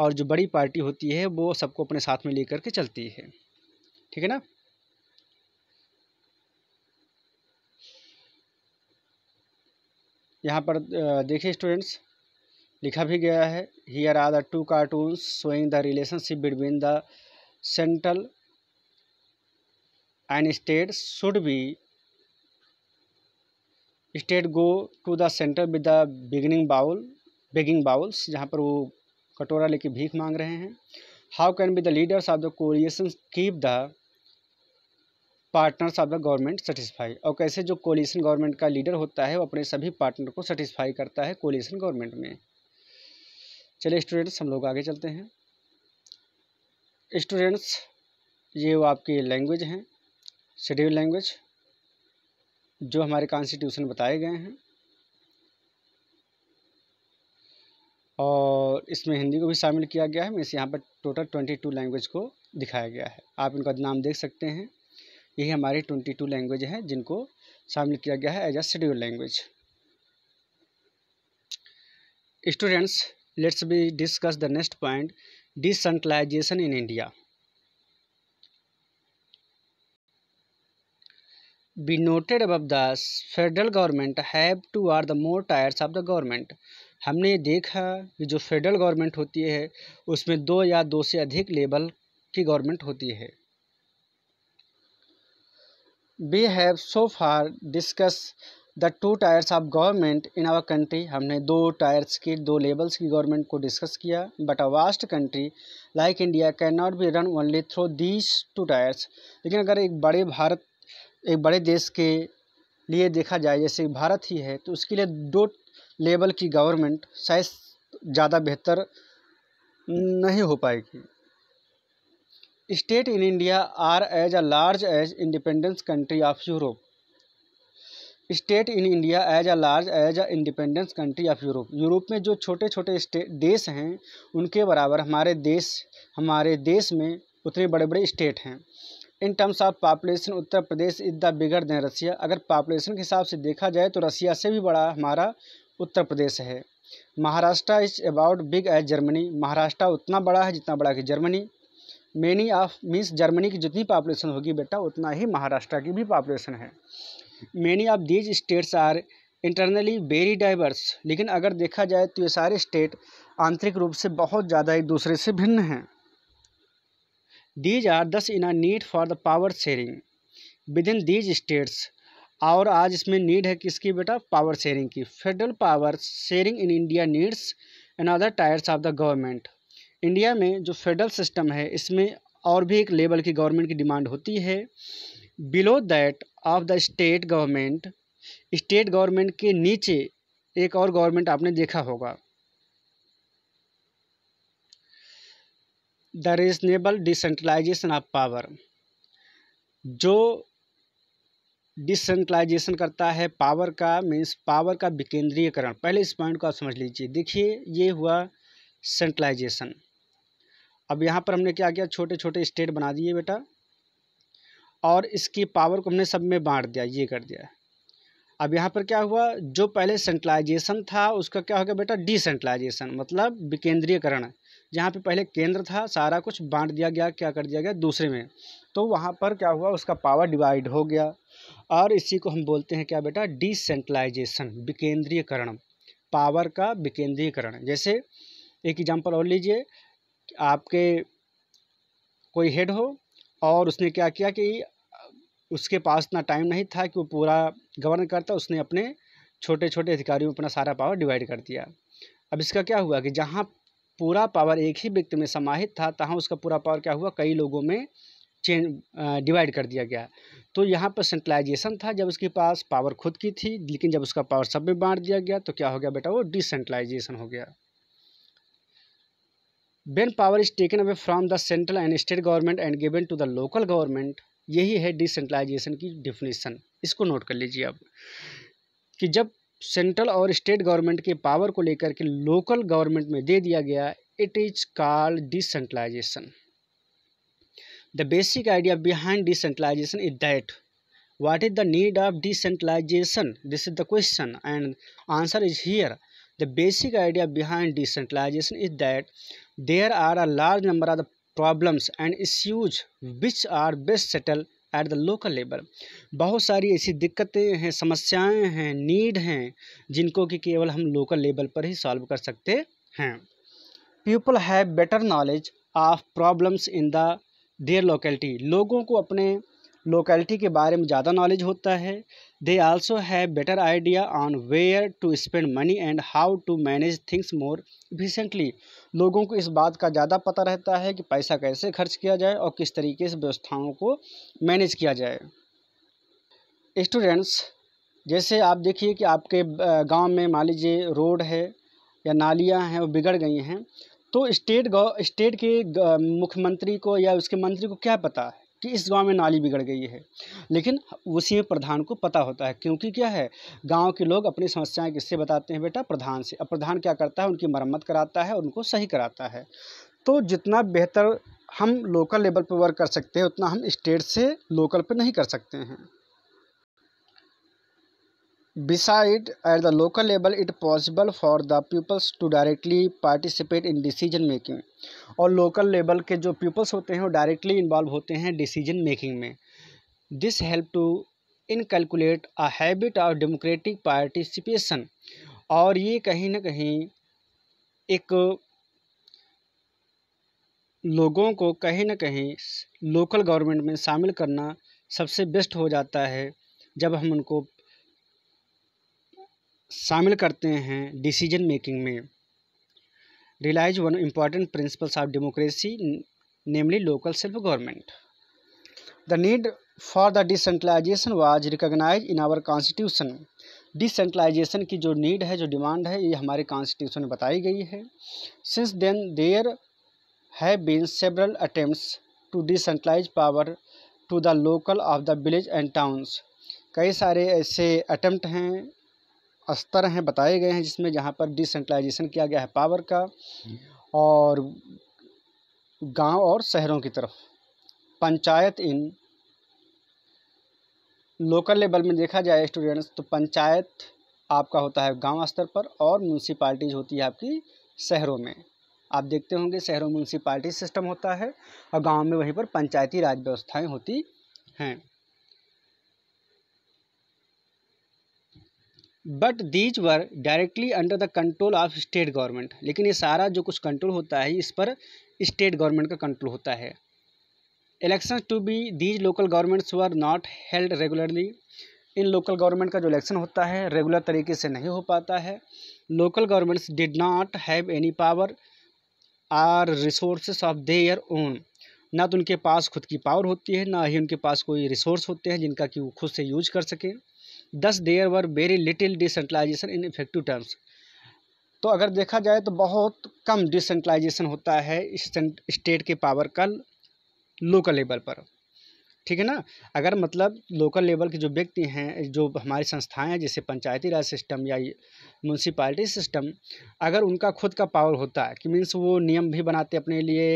Speaker 1: और जो बड़ी पार्टी होती है वो सबको अपने साथ में ले के चलती है ठीक है ना यहाँ पर देखिए स्टूडेंट्स लिखा भी गया है here are the two cartoon showing the relationship between the central and state should be state go to the centre with the beginning bowl begging bowls जहाँ पर वो कटोरा लेके भीख मांग रहे हैं how can be the leaders of the coalition keep the partners of the government satisfy और कैसे जो कोलिएशन गवर्नमेंट का लीडर होता है वो अपने सभी पार्टनर को सेटिस्फाई करता है कोलिएशन गवर्नमेंट में चलिए स्टूडेंट्स हम लोग आगे चलते हैं स्टूडेंट्स ये वो आपकी लैंग्वेज हैं शेड्यूल लैंग्वेज जो हमारे कॉन्स्टिट्यूशन बताए गए हैं और इसमें हिंदी को भी शामिल किया गया है इसे यहाँ पर टोटल ट्वेंटी टू लैंग्वेज को दिखाया गया है आप इनका नाम देख सकते हैं यही हमारी ट्वेंटी टू लैंग्वेज हैं जिनको शामिल किया गया है as a schedule language students let's be discuss the next point decentralisation in India be noted अब the federal government have two or the more tiers of the government हमने देखा कि जो फेडरल गवर्नमेंट होती है उसमें दो या दो से अधिक लेवल की गवर्नमेंट होती है we have so far discuss the two tiers of government in our country हमने दो टायर्स की दो लेवल्स की गवर्नमेंट को डिस्कस किया but a vast country like India can not be run only through these two tiers लेकिन अगर एक बड़े भारत एक बड़े देश के लिए देखा जाए जैसे भारत ही है तो उसके लिए दो लेवल की गवर्नमेंट शायद ज़्यादा बेहतर नहीं हो पाएगी state in India are as a large as independence country of Europe state in India as a large as a independence country of Europe Europe में जो छोटे छोटे स्टेट देश हैं उनके बराबर हमारे देश हमारे देश में उतने बड़े बड़े स्टेट हैं in terms of population Uttar Pradesh is the bigger than Russia अगर पॉपुलेशन के हिसाब से देखा जाए तो रसिया से भी बड़ा हमारा उत्तर प्रदेश है Maharashtra is about big as Germany Maharashtra उतना बड़ा है जितना बड़ा कि Germany many of means Germany की जितनी पॉपुलेशन होगी बेटा उतना ही महाराष्ट्र की भी पॉपुलेशन है many of these states are internally very diverse लेकिन अगर देखा जाए तो ये सारे स्टेट आंतरिक रूप से बहुत ज़्यादा एक दूसरे से भिन्न हैं these are thus in a need for the power sharing with in these states और आज इसमें नीड है किसकी बेटा पावर शेयरिंग की federal power sharing in India needs and other tiers of the government India में जो फेडरल सिस्टम है इसमें और भी एक लेवल की गवर्नमेंट की डिमांड होती है below that of the state government state government के नीचे एक और गवर्नमेंट आपने देखा होगा the reasonable decentralisation of power जो डिसेंट्रलाइजेशन करता है पावर का मीन्स पावर का विकेंद्रीयकरण पहले इस पॉइंट को आप समझ लीजिए देखिए ये हुआ सेंट्रलाइजेशन अब यहाँ पर हमने क्या किया छोटे छोटे स्टेट बना दिए बेटा और इसकी पावर को हमने सब में बांट दिया ये कर दिया अब यहाँ पर क्या हुआ जो पहले सेंट्रलाइजेशन था उसका क्या हो गया बेटा डिसेंट्रलाइजेशन मतलब विकेंद्रीयकरण जहाँ पे पहले केंद्र था सारा कुछ बांट दिया गया क्या कर दिया गया दूसरे में तो वहाँ पर क्या हुआ उसका पावर डिवाइड हो गया और इसी को हम बोलते हैं क्या बेटा डिसेंट्रलाइजेशन विकेंद्रीयकरण पावर का विकेंद्रीयकरण जैसे एक एग्जाम्पल और लीजिए आपके कोई हेड हो और उसने क्या किया कि उसके पास इतना टाइम नहीं था कि वो पूरा गवर्न करता उसने अपने छोटे छोटे अधिकारियों में अपना सारा पावर डिवाइड कर दिया अब इसका क्या हुआ कि जहाँ पूरा पावर एक ही व्यक्ति में समाहित था तहाँ उसका पूरा पावर क्या हुआ कई लोगों में चेंज डिवाइड कर दिया गया तो यहाँ पर सेंट्रलाइजेशन था जब उसके पास पावर खुद की थी लेकिन जब उसका पावर सब में बांट दिया गया तो क्या हो गया बेटा वो डिसेंट्रलाइजेशन हो गया when power is taken away from the central and state government and given to the local government यही है डिसेंट्रलाइजेशन की डिफिनीसन इसको नोट कर लीजिए आप कि जब सेंट्रल और स्टेट गवर्नमेंट के पावर को लेकर के लोकल गवर्नमेंट में दे दिया गया it is call decentralisation the basic idea behind decentralisation is that what is the need of decentralisation this is the question and answer is here the basic idea behind decentralisation is that there are a large number of the problems and issues which are best settle at the local level बहुत सारी ऐसी दिक्कतें हैं समस्याएं हैं नीड हैं जिनको कि केवल हम लोकल लेवल पर ही सॉल्व कर सकते हैं people have better knowledge of problems in the their locality लोगों को अपने लोकेलिटी के बारे में ज़्यादा नॉलेज होता है they also have better idea on where to spend money and how to manage things more recently लोगों को इस बात का ज़्यादा पता रहता है कि पैसा कैसे खर्च किया जाए और किस तरीके से व्यवस्थाओं को मैनेज किया जाए स्टूडेंट्स जैसे आप देखिए कि आपके गांव में मान लीजिए रोड है या नालियां हैं वो बिगड़ गई हैं तो स्टेट स्टेट के मुख्यमंत्री को या उसके मंत्री को क्या पता है कि इस गांव में नाली बिगड़ गई है लेकिन उसी में प्रधान को पता होता है क्योंकि क्या है गांव के लोग अपनी समस्याएं किससे बताते हैं बेटा प्रधान से अब प्रधान क्या करता है उनकी मरम्मत कराता है और उनको सही कराता है तो जितना बेहतर हम लोकल लेवल पर वर्क कर सकते हैं उतना हम स्टेट से लोकल पर नहीं कर सकते हैं beside at the local level it possible for the peoples to directly participate in decision making और लोकल लेवल के जो पीपल्स होते हैं वो डायरेक्टली इन्वॉल्व होते हैं डिसीजन मेकिंग में this help to inculcate a habit of democratic participation और ये कहीं ना कहीं एक लोगों को कहीं ना कहीं लोकल गवर्नमेंट में शामिल करना सबसे बेस्ट हो जाता है जब हम उनको शामिल करते हैं डिसीजन मेकिंग में realise one important principles of democracy namely local self government the need for the decentralisation was recognise in our constitution decentralisation की जो नीड है जो डिमांड है ये हमारे कॉन्स्टिट्यूशन में बताई गई है सिंस देन देयर है been several attempts to decentralise power to the local of the village and towns कई सारे ऐसे अटैम्प्ट हैं स्तर हैं बताए गए हैं जिसमें जहाँ पर डिसेंट्रलाइजेशन किया गया है पावर का और गांव और शहरों की तरफ पंचायत इन लोकल लेवल में देखा जाए स्टूडेंट्स तो पंचायत आपका होता है गांव स्तर पर और म्यूनसिपाल्टीज होती है आपकी शहरों में आप देखते होंगे शहरों में म्यूनसिपाल्टी सिस्टम होता है और गांव में वहीं पर पंचायती राज व्यवस्थाएँ होती हैं but these were directly under the control of state government लेकिन ये सारा जो कुछ कंट्रोल होता है इस पर स्टेट गवर्नमेंट का कंट्रोल होता है election to be these local governments were not held regularly in local government का जो इलेक्शन होता है रेगुलर तरीके से नहीं हो पाता है local governments did not have any power or resource of their own ना तो उनके पास खुद की पावर होती है ना ही उनके पास कोई रिसोर्स होते हैं जिनका कि वो खुद से यूज कर सकें thus there were very little decentralisation in effective terms तो अगर देखा जाए तो बहुत कम डिसेंट्रलाइजेशन होता है स्टेट के पावर का लोकल लेवल पर ठीक है ना अगर मतलब लोकल लेवल के जो व्यक्ति हैं जो हमारी संस्थाएं हैं जैसे पंचायती राज सिस्टम या म्यूनसिपालिटी सिस्टम अगर उनका खुद का पावर होता है कि मीन्स वो नियम भी बनाते अपने लिए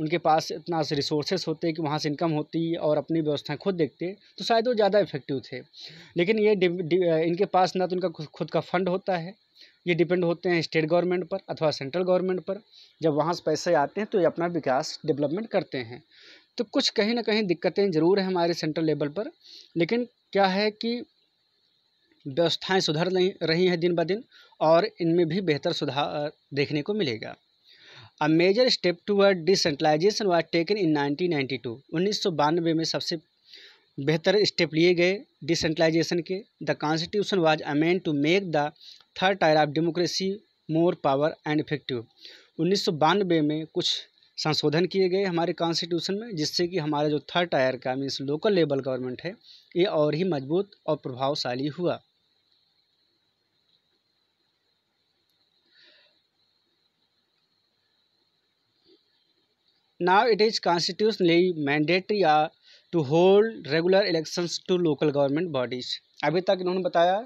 Speaker 1: उनके पास इतना रिसोर्सेस होते कि वहाँ से इनकम होती और अपनी व्यवस्थाएं खुद देखते तो शायद वो ज़्यादा इफेक्टिव थे लेकिन ये डि, डि, इनके पास ना तो उनका खुद का फंड होता है ये डिपेंड होते हैं स्टेट गवर्नमेंट पर अथवा सेंट्रल गवर्नमेंट पर जब वहाँ से पैसे आते हैं तो ये अपना विकास डेवलपमेंट करते हैं तो कुछ कहीं ना कहीं दिक्कतें ज़रूर हैं हमारे सेंट्रल लेवल पर लेकिन क्या है कि व्यवस्थाएं सुधर नहीं रही हैं दिन ब दिन और इनमें भी बेहतर सुधार देखने को मिलेगा a major step toward decentralisation was taken in 1992 उन्नीस में सबसे बेहतर स्टेप लिए गए डिसेंट्रलाइजेशन के the constitution was amend to make the third tier of democracy more power and effective उन्नीस में कुछ संशोधन किए गए हमारे कॉन्स्टिट्यूशन में जिससे कि हमारा जो थर्ड टायर का मीन्स लोकल लेवल गवर्नमेंट है ये और ही मजबूत और प्रभावशाली हुआ it is constitutionally mandatory mandatory to hold regular election to local government bodies अभी तक इन्होंने बताया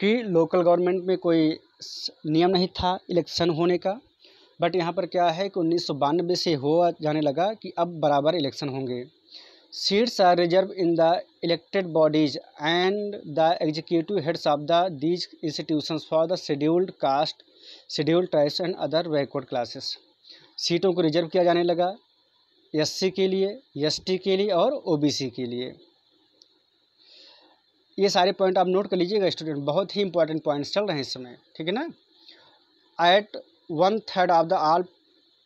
Speaker 1: कि लोकल गवर्नमेंट में कोई नियम नहीं था इलेक्शन होने का बट यहाँ पर क्या है कि उन्नीस से हो जाने लगा कि अब बराबर इलेक्शन होंगे seats are reserve in the elected bodies and the executive heads of the these institution for the scheduled caste scheduled tribes and other backward classes सीटों को रिजर्व किया जाने लगा एससी के लिए एसटी के लिए और ओबीसी के लिए ये सारे पॉइंट आप नोट कर लीजिएगा स्टूडेंट बहुत ही इंपॉर्टेंट पॉइंट्स चल रहे हैं इस समय ठीक है ना at one third of the all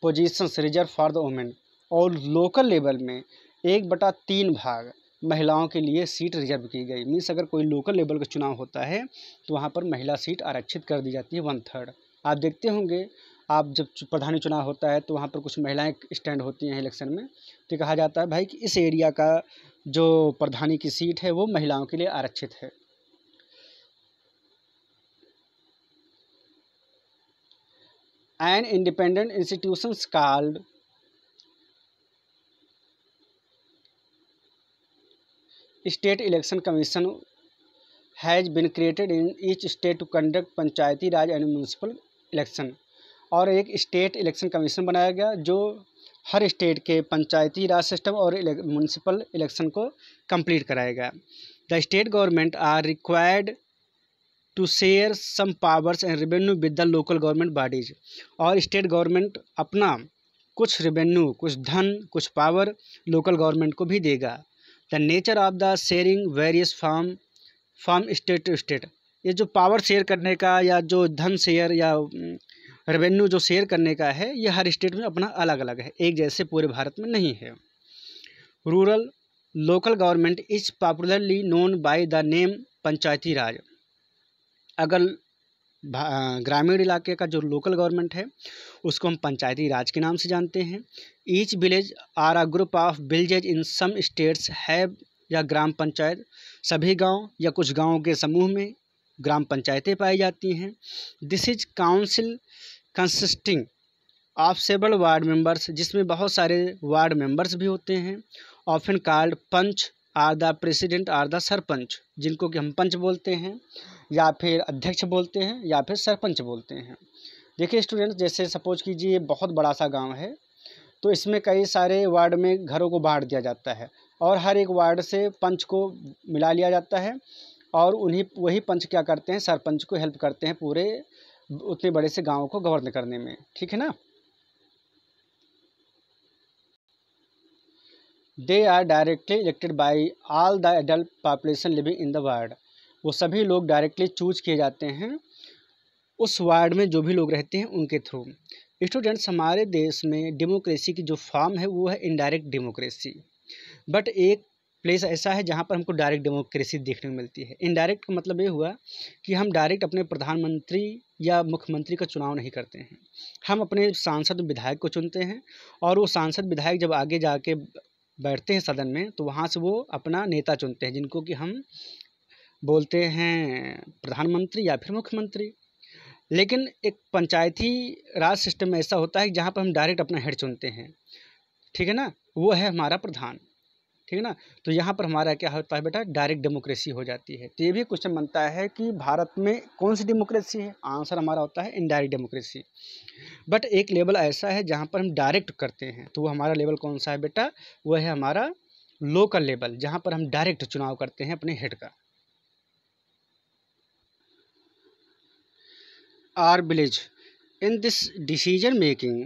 Speaker 1: positions reserve for the women और लोकल लेवल में एक बटा तीन भाग महिलाओं के लिए सीट रिजर्व की गई मीन्स अगर कोई लोकल लेवल का चुनाव होता है तो वहाँ पर महिला सीट आरक्षित कर दी जाती है वन थर्ड आप देखते होंगे आप जब प्रधानी चुनाव होता है तो वहाँ पर कुछ महिलाएं स्टैंड होती हैं इलेक्शन में तो कहा जाता है भाई कि इस एरिया का जो प्रधानी की सीट है वो महिलाओं के लिए आरक्षित है and independent institutions called state election commission has been created in each state to conduct panchayati raj and municipal election और एक स्टेट इलेक्शन कमीशन बनाया गया जो हर स्टेट के पंचायती राज सिस्टम और म्यूनसिपल इलेक्शन को कंप्लीट कराएगा the state government are required to share some powers and revenue with the local government bodies और स्टेट गवर्नमेंट अपना कुछ रेवेन्यू कुछ धन कुछ पावर लोकल गवर्नमेंट को भी देगा the nature of the sharing various form form state to state ये जो पावर शेयर करने का या जो धन शेयर या रेवेन्यू mm, जो शेयर करने का है ये हर स्टेट में अपना अलग अलग है एक जैसे पूरे भारत में नहीं है rural local government is popularly known by the name panchayati raj अगर ग्रामीण इलाके का जो लोकल गवर्नमेंट है उसको हम पंचायती राज के नाम से जानते हैं each village or a group of villages in some states है या ग्राम पंचायत सभी गांव या कुछ गांवों के समूह में ग्राम पंचायतें पाई जाती हैं this is council consisting of several ward members जिसमें बहुत सारे वार्ड मेंबर्स भी होते हैं often called panch or the president or the sarpanch जिनको कि हम पंच बोलते हैं या फिर अध्यक्ष बोलते हैं या फिर सरपंच बोलते हैं देखिए स्टूडेंट्स जैसे सपोज कीजिए बहुत बड़ा सा गांव है तो इसमें कई सारे वार्ड में घरों को बांट दिया जाता है और हर एक वार्ड से पंच को मिला लिया जाता है और उन्हीं वही पंच क्या करते हैं सरपंच को हेल्प करते हैं पूरे उतने बड़े से गाँव को गवर्न करने में ठीक है ना they are directly elected by all the adult population living in the ward वो सभी लोग डायरेक्टली चूज किए जाते हैं उस वार्ड में जो भी लोग रहते हैं उनके थ्रू स्टूडेंट्स हमारे देश में डेमोक्रेसी की जो फॉर्म है वो है इनडायरेक्ट डेमोक्रेसी बट एक प्लेस ऐसा है जहाँ पर हमको डायरेक्ट डेमोक्रेसी देखने को मिलती है इनडायरेक्ट का मतलब ये हुआ कि हम डायरेक्ट अपने प्रधानमंत्री या मुख्यमंत्री का चुनाव नहीं करते हैं हम अपने सांसद विधायक को चुनते हैं और वो सांसद विधायक जब आगे जाके बैठते हैं सदन में तो वहाँ से वो अपना नेता चुनते हैं जिनको कि हम बोलते हैं प्रधानमंत्री या फिर मुख्यमंत्री लेकिन एक पंचायती राज सिस्टम में ऐसा होता है जहाँ पर हम डायरेक्ट अपना हेड चुनते हैं ठीक है ना वो है हमारा प्रधान ठीक है ना तो यहाँ पर हमारा क्या होता है बेटा डायरेक्ट डेमोक्रेसी हो जाती है तो ये भी क्वेश्चन बनता है कि भारत में कौन सी डेमोक्रेसी है आंसर हमारा होता है इनडायरेक्ट डेमोक्रेसी बट एक लेवल ऐसा है जहाँ पर हम डायरेक्ट करते हैं तो वो हमारा लेवल कौन सा है बेटा वो है हमारा लोकल लेवल जहाँ पर हम डायरेक्ट चुनाव करते हैं अपने हेड का or village in this decision making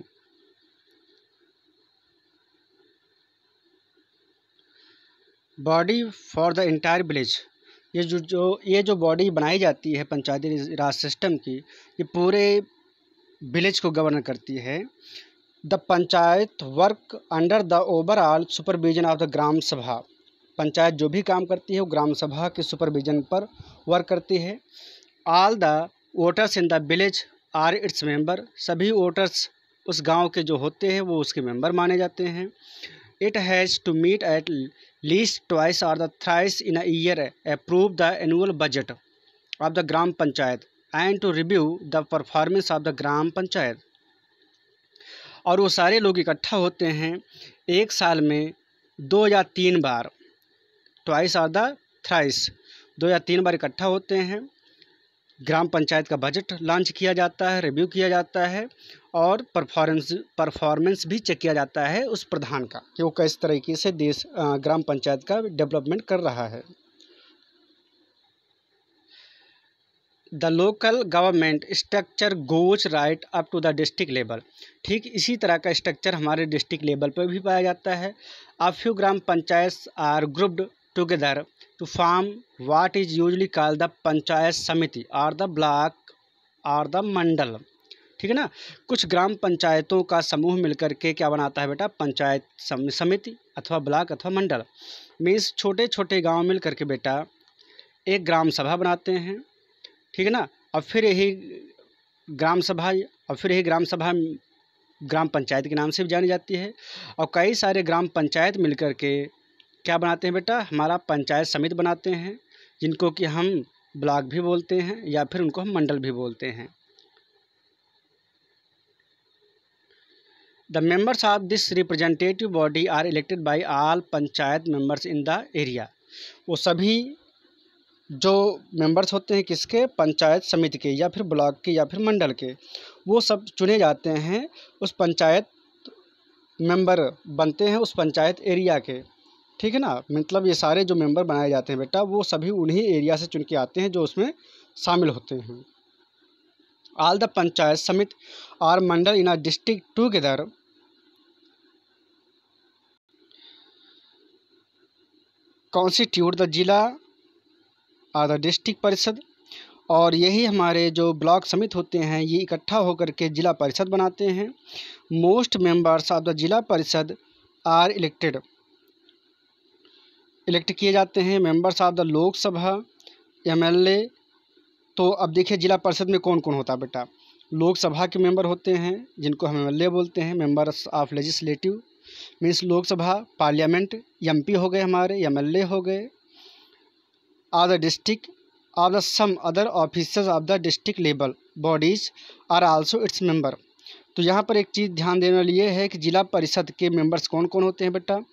Speaker 1: body for the entire village ये जो जो ये जो बॉडी बनाई जाती है पंचायती राज सिस्टम की ये पूरे विलेज को गवर्न करती है the panchayat work under the overall supervision of the gram sabha panchayat जो भी काम करती है वो ग्राम सभा के सुपरविजन पर वर्क करती है all the voters in the village are its member सभी वोटर्स उस गांव के जो होते हैं वो उसके मेंबर माने जाते हैं it has to meet at least twice or thrice thrice in a year approve the annual budget of the Gram Panchayat and to review the performance of the Gram Panchayat और वो सारे लोग इकट्ठा होते हैं एक साल में दो या तीन बार ट्वाइस आर द थ्राइस दो या तीन बार इकट्ठा होते हैं ग्राम पंचायत का बजट लॉन्च किया जाता है रिव्यू किया जाता है और परफॉर्मेंस परफॉर्मेंस भी चेक किया जाता है उस प्रधान का कि वो किस तरीके से देश ग्राम पंचायत का डेवलपमेंट कर रहा है the local government structure goes right up to the district level ठीक इसी तरह का स्ट्रक्चर हमारे डिस्ट्रिक्ट लेवल पर भी पाया जाता है a few gram panchayat are grouped together to form what is usually called the panchayat samiti or the block or the mandal ठीक है ना कुछ ग्राम पंचायतों का समूह मिलकर के क्या बनाता है बेटा पंचायत समिति अथवा ब्लॉक अथवा मंडल मीन्स छोटे छोटे गांव मिल करके बेटा एक ग्राम सभा बनाते हैं ठीक है ना और फिर यही ग्राम सभा और फिर यही ग्राम सभा ग्राम पंचायत के नाम से भी जानी जाती है और कई सारे ग्राम पंचायत मिलकर के क्या बनाते हैं बेटा हमारा पंचायत समिति बनाते हैं जिनको कि हम ब्लॉक भी बोलते हैं या फिर उनको हम मंडल भी बोलते हैं the members of this representative body are elected by all panchayat members in the area वो सभी जो मेंबर्स होते हैं किसके पंचायत समिति के या फिर ब्लॉक के या फिर मंडल के वो सब चुने जाते हैं उस पंचायत मेंबर बनते हैं उस पंचायत एरिया के ठीक है ना मतलब ये सारे जो मेंबर बनाए जाते हैं बेटा वो सभी उन्हीं एरिया से चुन के आते हैं जो उसमें शामिल होते हैं all the panchayat samiti or mandal in a district together constitute the zila or the district parishad और यही हमारे जो ब्लॉक समित होते हैं ये इकट्ठा होकर के जिला परिषद बनाते हैं most members of the zila परिषद आर इलेक्टेड इलेक्ट किए जाते हैं members of the Lok Sabha MLA तो अब देखिए ज़िला परिषद में कौन कौन होता है बेटा लोकसभा के मेंबर होते हैं जिनको हम एमएलए बोलते हैं members of legislative means Lok Sabha parliament MP हो गए हमारे एमएलए हो गए of the district of the some other officers of the district level bodies are also its member तो यहाँ पर एक चीज़ ध्यान देने वाली है कि ज़िला परिषद के मेंबर्स कौन कौन होते हैं बेटा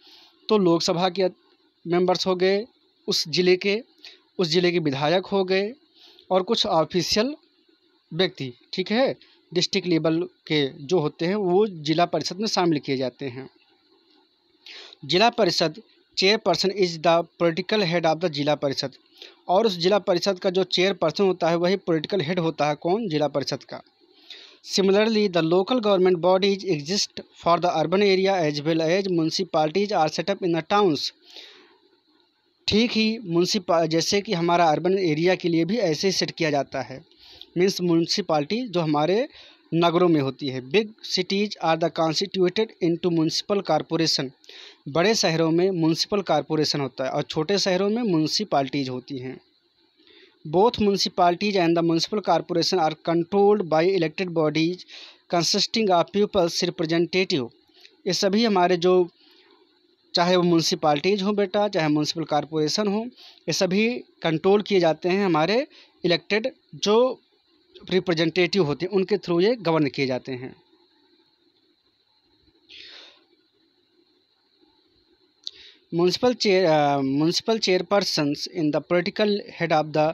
Speaker 1: तो लोकसभा के मेंबर्स हो गए उस ज़िले के उस ज़िले के विधायक हो गए और कुछ ऑफिशियल व्यक्ति ठीक है डिस्ट्रिक्ट लेवल के जो होते हैं वो ज़िला परिषद में शामिल किए जाते हैं zila parishad chairperson is the political head of the zila parishad और उस जिला परिषद का जो चेयरपर्सन होता है वही पॉलिटिकल हेड होता है कौन जिला परिषद का similarly the local government bodies exist for the urban area as well as municipalities are set up in the towns ठीक ही म्यूनसिपा जैसे कि हमारा अर्बन एरिया के लिए भी ऐसे ही सेट किया जाता है मीन्स म्यूनसिपाल्टी जो हमारे नगरों में होती है big cities are the constituted into municipal corporation बड़े शहरों में म्यूनसिपल कॉरपोरेशन होता है और छोटे शहरों में म्यूनसिपाल्टीज़ होती हैं both municipalities and the municipal corporation are controlled by elected bodies consisting of people's representative ये सभी हमारे जो चाहे वो म्यूनसिपाल्टीज़ हो बेटा चाहे म्यूनसिपल कॉरपोरेशन हो ये सभी कंट्रोल किए जाते हैं हमारे इलेक्टेड जो रिप्रेजेंटेटिव होते हैं उनके थ्रू ये गवर्न किए जाते हैं municipal chair municipal chairperson in the political head of the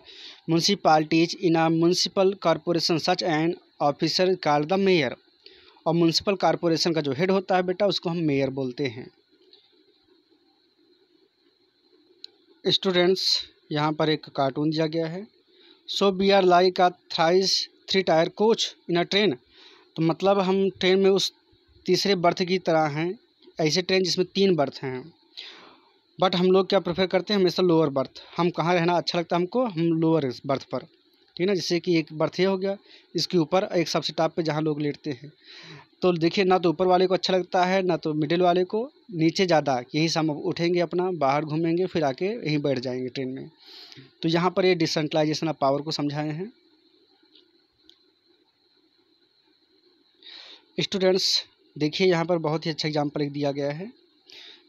Speaker 1: municipalities in a municipal corporation such and officer call the mayor और म्यूनसिपल कॉरपोरेशन का जो हेड होता है बेटा उसको हम मेयर बोलते हैं स्टूडेंट्स यहाँ पर एक कार्टून दिया गया है so be are like a thrice three tier coach in a train तो मतलब हम ट्रेन में उस तीसरे बर्थ की तरह हैं ऐसे ट्रेन जिसमें तीन बर्थ हैं बट हम लोग क्या प्रेफर करते हैं हमेशा लोअर बर्थ हम कहाँ रहना अच्छा लगता है हमको हम लोअर बर्थ पर ठीक है ना जैसे कि एक बर्थ ये हो गया इसके ऊपर एक सबसे टॉप पे जहाँ लोग लेटते हैं तो देखिए ना तो ऊपर वाले को अच्छा लगता है ना तो मिडिल वाले को नीचे ज़्यादा यही से हम उठेंगे अपना बाहर घूमेंगे फिर आके यहीं बैठ जाएंगे ट्रेन में तो यहाँ पर ये डिसेंट्रलाइजेशन ऑफ पावर को समझाए हैं स्टूडेंट्स देखिए यहाँ पर बहुत ही अच्छा एग्जाम्पल दिया गया है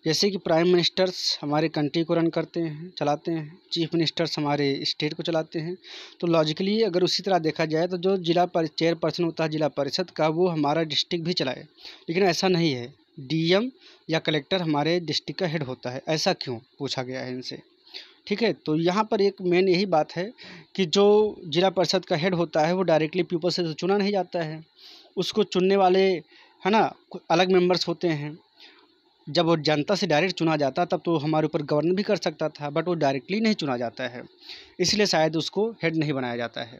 Speaker 1: जैसे कि प्राइम मिनिस्टर्स हमारे कंट्री को रन करते हैं चलाते हैं चीफ मिनिस्टर्स हमारे स्टेट को चलाते हैं तो लॉजिकली अगर उसी तरह देखा जाए तो जो जिला पर चेयरपर्सन होता है जिला परिषद का वो हमारा डिस्ट्रिक्ट भी चलाए लेकिन ऐसा नहीं है डीएम या कलेक्टर हमारे डिस्ट्रिक्ट का हेड होता है ऐसा क्यों पूछा गया है इनसे ठीक है तो यहाँ पर एक मेन यही बात है कि जो जिला परिषद का हेड होता है वो डायरेक्टली पीपल से तो चुना नहीं जाता है उसको चुनने वाले है ना अलग मेंबर्स होते हैं जब वो जनता से डायरेक्ट चुना जाता तब तो हमारे ऊपर गवर्न भी कर सकता था बट वो डायरेक्टली नहीं चुना जाता है इसलिए शायद उसको हेड नहीं बनाया जाता है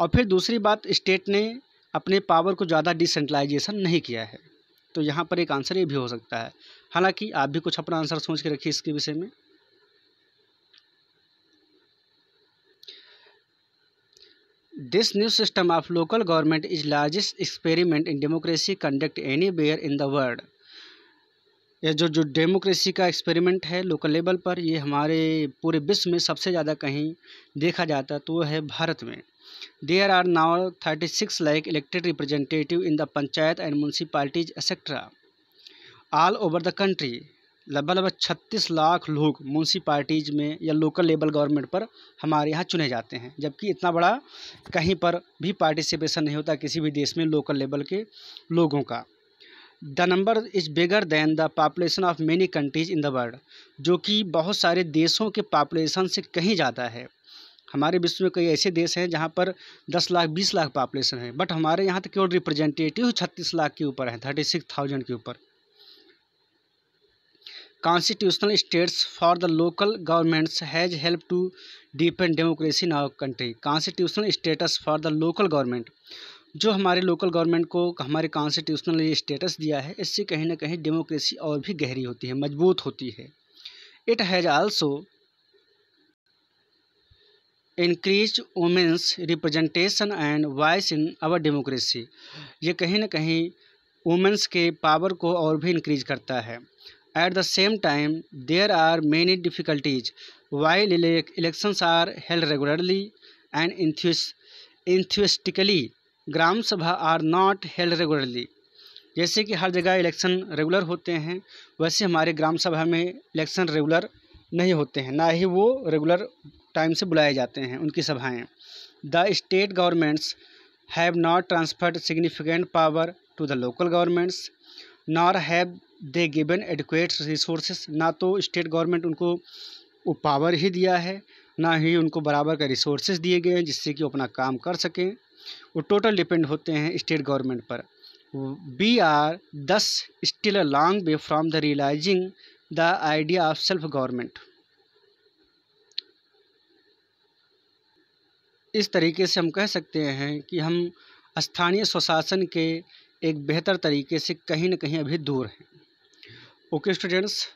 Speaker 1: और फिर दूसरी बात स्टेट ने अपने पावर को ज़्यादा डिसेंट्रलाइजेशन नहीं किया है तो यहाँ पर एक आंसर ये भी हो सकता है हालांकि आप भी कुछ अपना आंसर सोच के रखिए इसके विषय में new system of local government is largest experiment in democracy conduct any anywhere in the world ये जो जो डेमोक्रेसी का एक्सपेरिमेंट है लोकल लेवल पर ये हमारे पूरे विश्व में सबसे ज़्यादा कहीं देखा जाता है तो वो है भारत में there are now thirty six like elected representative in the panchayat and municipalities etcetera all over the country लगभग लगभग छत्तीस लाख लोग म्यूनसिपालिटीज़ में या लोकल लेवल गवर्नमेंट पर हमारे यहाँ चुने जाते हैं जबकि इतना बड़ा कहीं पर भी पार्टिसिपेशन नहीं होता किसी भी देश में लोकल लेवल के लोगों का the number is bigger than the population of many countries in the world जो कि बहुत सारे देशों के पापुलेशन से कहीं ज़्यादा है हमारे विश्व में कई ऐसे देश हैं जहाँ पर दस लाख बीस लाख पॉपुलेशन है बट हमारे यहाँ तो केवल रिप्रेजेंटेटिव छत्तीस लाख के ऊपर हैं थर्टी सिक्स थाउजेंड के ऊपर constitutional status for the local governments has help to depend democracy in our country constitutional status for the local government जो हमारे लोकल गवर्नमेंट को हमारे कॉन्स्टिट्यूशनल ने स्टेटस दिया है इससे कहीं ना कहीं डेमोक्रेसी और भी गहरी होती है मजबूत होती है it has also increase women's representation and voice in our democracy ये कहीं ना कहीं वुमेंस के पावर को और भी इंक्रीज करता है the same time there are many difficulties while elections are held regularly and enthuse enthusiastically gram sabha are not held regularly जैसे कि हर जगह इलेक्शन रेगुलर होते हैं वैसे हमारे ग्राम सभा में इलेक्शन रेगुलर नहीं होते हैं ना ही वो रेगुलर टाइम से बुलाए जाते हैं उनकी सभाएं the state governments have not transferred significant power to the local governments nor have they given adequate resource ना तो स्टेट गवर्नमेंट उनको वो पावर ही दिया है ना ही उनको बराबर का रिसोर्सेज दिए गए हैं जिससे कि वो अपना काम कर सकें वो टोटल डिपेंड होते हैं स्टेट गवर्नमेंट पर we are thus still a long way from the realizing the idea of self government इस तरीके से हम कह सकते हैं कि हम स्थानीय स्वशासन के एक बेहतर तरीके से कहीं ना कहीं अभी दूर हैं okay students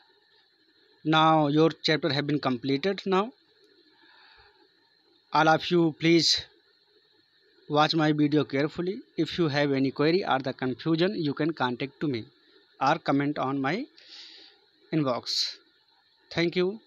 Speaker 1: now your chapter have been completed now all of you please Watch my video carefully. If you have any query or the confusion, you can contact to me or comment on my inbox. Thank you.